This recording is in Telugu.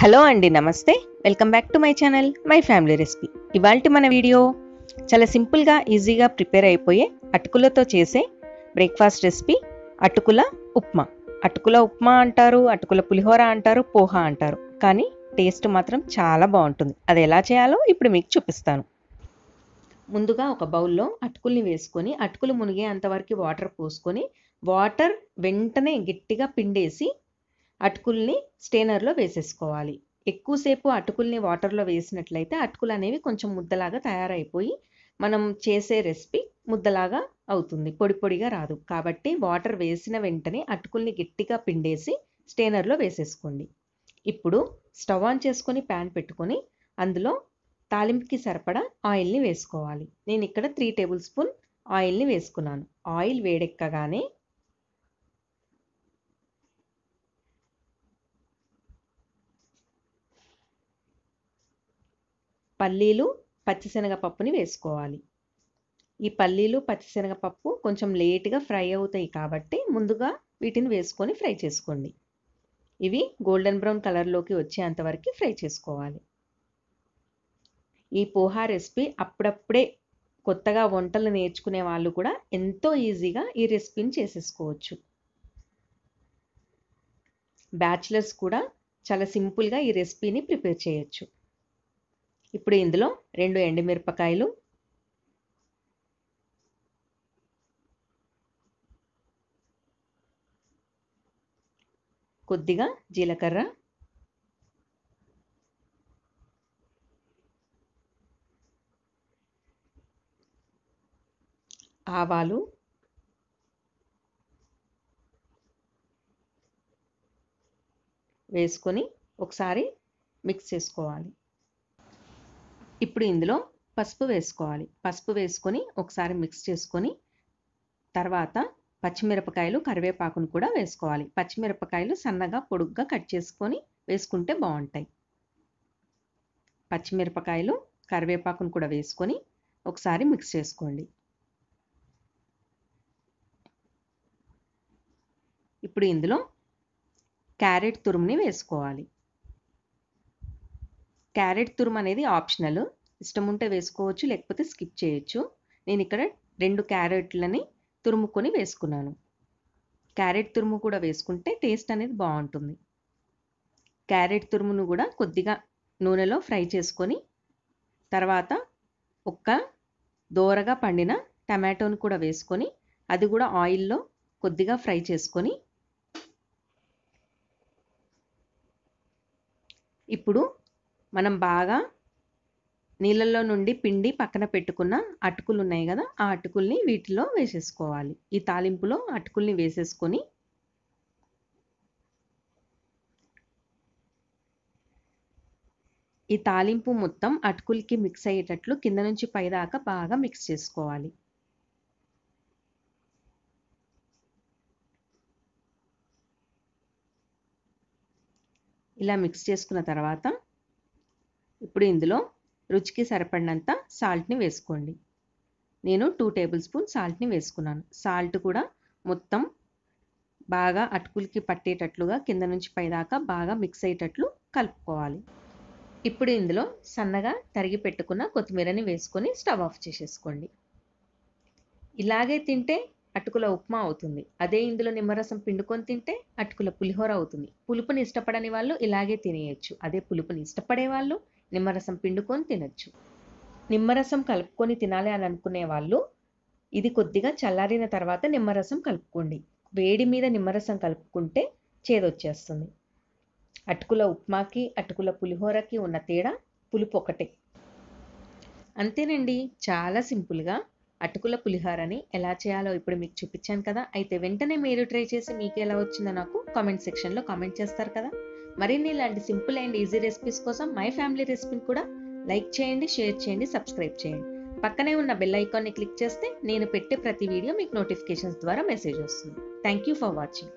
హలో అండి నమస్తే welcome back to my channel my family recipe ఇవాళ మన వీడియో చాలా సింపుల్గా ఈజీగా ప్రిపేర్ అయిపోయే అటుకులతో చేసే బ్రేక్ఫాస్ట్ రెసిపీ అటుకుల ఉప్మా అటుకుల ఉప్మా అంటారు అటుకుల పులిహోర అంటారు పోహా అంటారు కానీ టేస్ట్ మాత్రం చాలా బాగుంటుంది అది ఎలా చేయాలో ఇప్పుడు మీకు చూపిస్తాను ముందుగా ఒక బౌల్లో అటుకుల్ని వేసుకొని అటుకులు మునిగేంతవరకు వాటర్ పోసుకొని వాటర్ వెంటనే గట్టిగా పిండేసి అటుకుల్ని స్టేనర్లో వేసేసుకోవాలి ఎక్కువసేపు అటుకుల్ని వాటర్లో వేసినట్లయితే అటుకులు అనేవి కొంచెం ముద్దలాగా తయారైపోయి మనం చేసే రెసిపీ ముద్దలాగా అవుతుంది పొడి పొడిగా రాదు కాబట్టి వాటర్ వేసిన వెంటనే అటుకుల్ని గట్టిగా పిండేసి స్టేనర్లో వేసేసుకోండి ఇప్పుడు స్టవ్ ఆన్ చేసుకొని ప్యాన్ పెట్టుకొని అందులో తాలింపుకి సరిపడా ఆయిల్ని వేసుకోవాలి నేను ఇక్కడ త్రీ టేబుల్ స్పూన్ ఆయిల్ని వేసుకున్నాను ఆయిల్ వేడెక్కగానే పల్లీలు పచ్చిశనగపప్పుని వేసుకోవాలి ఈ పల్లీలు పచ్చిశనగపప్పు కొంచెం లేట్గా ఫ్రై అవుతాయి కాబట్టి ముందుగా వీటిని వేసుకొని ఫ్రై చేసుకోండి ఇవి గోల్డెన్ బ్రౌన్ కలర్లోకి వచ్చేంతవరకు ఫ్రై చేసుకోవాలి ఈ పోహా రెసిపీ అప్పుడప్పుడే కొత్తగా వంటలు నేర్చుకునే వాళ్ళు కూడా ఎంతో ఈజీగా ఈ రెసిపీని చేసేసుకోవచ్చు బ్యాచిలర్స్ కూడా చాలా సింపుల్గా ఈ రెసిపీని ప్రిపేర్ చేయొచ్చు ఇప్పుడు ఇందులో రెండు ఎండుమిరపకాయలు కొద్దిగా జీలకర్ర ఆవాలు వేసుకొని ఒకసారి మిక్స్ చేసుకోవాలి ఇప్పుడు ఇందులో పసుపు వేసుకోవాలి పసుపు వేసుకొని ఒకసారి మిక్స్ చేసుకొని తర్వాత పచ్చిమిరపకాయలు కరివేపాకును కూడా వేసుకోవాలి పచ్చిమిరపకాయలు సన్నగా పొడుగ్గా కట్ చేసుకొని వేసుకుంటే బాగుంటాయి పచ్చిమిరపకాయలు కరివేపాకును కూడా వేసుకొని ఒకసారి మిక్స్ చేసుకోండి ఇప్పుడు ఇందులో క్యారెట్ తురుముని వేసుకోవాలి క్యారెట్ తురుము అనేది ఆప్షనల్ ఇష్టం ఉంటే వేసుకోవచ్చు లేకపోతే స్కిప్ చేయొచ్చు నేను ఇక్కడ రెండు క్యారెట్లని తురుముకొని వేసుకున్నాను క్యారెట్ తురుము కూడా వేసుకుంటే టేస్ట్ అనేది బాగుంటుంది క్యారెట్ తురుమును కూడా కొద్దిగా నూనెలో ఫ్రై చేసుకొని తర్వాత ఒక్క దోరగా పండిన టమాటోను కూడా వేసుకొని అది కూడా ఆయిల్లో కొద్దిగా ఫ్రై చేసుకొని ఇప్పుడు మనం బాగా నీళ్ళల్లో నుండి పిండి పక్కన పెట్టుకున్న అటుకులు ఉన్నాయి కదా ఆ అటుకుల్ని వీటిలో వేసేసుకోవాలి ఈ తాలింపులో అటుకుల్ని వేసేసుకొని ఈ తాలింపు మొత్తం అటుకులకి మిక్స్ అయ్యేటట్లు కింద నుంచి పైదాకా బాగా మిక్స్ చేసుకోవాలి ఇలా మిక్స్ చేసుకున్న తర్వాత ఇప్పుడు ఇందులో రుచికి సరిపడినంత సాల్ట్ని వేసుకోండి నేను టూ టేబుల్ స్పూన్ సాల్ట్ని వేసుకున్నాను సాల్ట్ కూడా మొత్తం బాగా అటుకులకి పట్టేటట్లుగా కింద నుంచి పైదాకా బాగా మిక్స్ అయ్యేటట్లు కలుపుకోవాలి ఇప్పుడు ఇందులో సన్నగా తరిగి పెట్టుకున్న కొత్తిమీరని వేసుకొని స్టవ్ ఆఫ్ చేసేసుకోండి ఇలాగే తింటే అటుకుల ఉప్మా అవుతుంది అదే ఇందులో నిమ్మరసం పిండుకొని తింటే అటుకుల పులిహోర అవుతుంది పులుపుని ఇష్టపడని వాళ్ళు ఇలాగే తినేయచ్చు అదే పులుపుని ఇష్టపడే వాళ్ళు నిమ్మరసం పిండుకొని తినచ్చు నిమ్మరసం కలుపుకొని తినాలి అని అనుకునే వాళ్ళు ఇది కొద్దిగా చల్లారిన తర్వాత నిమ్మరసం కలుపుకోండి వేడి మీద నిమ్మరసం కలుపుకుంటే చేదొచ్చేస్తుంది అటుకుల ఉప్మాకి అటుకుల పులిహోరకి ఉన్న తేడా పులుపు ఒకటే అంతేనండి చాలా సింపుల్గా అటుకుల పులిహారని ఎలా చేయాలో ఇప్పుడు మీకు చూపించాను కదా అయితే వెంటనే మీరు ట్రై చేసి మీకు ఎలా వచ్చిందో నాకు కామెంట్ సెక్షన్లో కామెంట్ చేస్తారు కదా మరిన్ని ఇలాంటి సింపుల్ అండ్ ఈజీ రెసిపీస్ కోసం మై ఫ్యామిలీ రెసిపీని కూడా లైక్ చేయండి షేర్ చేయండి సబ్స్క్రైబ్ చేయండి పక్కనే ఉన్న బెల్ ఐకాన్ని క్లిక్ చేస్తే నేను పెట్టే ప్రతి వీడియో మీకు నోటిఫికేషన్స్ ద్వారా మెసేజ్ వస్తుంది థ్యాంక్ యూ ఫర్ వాచింగ్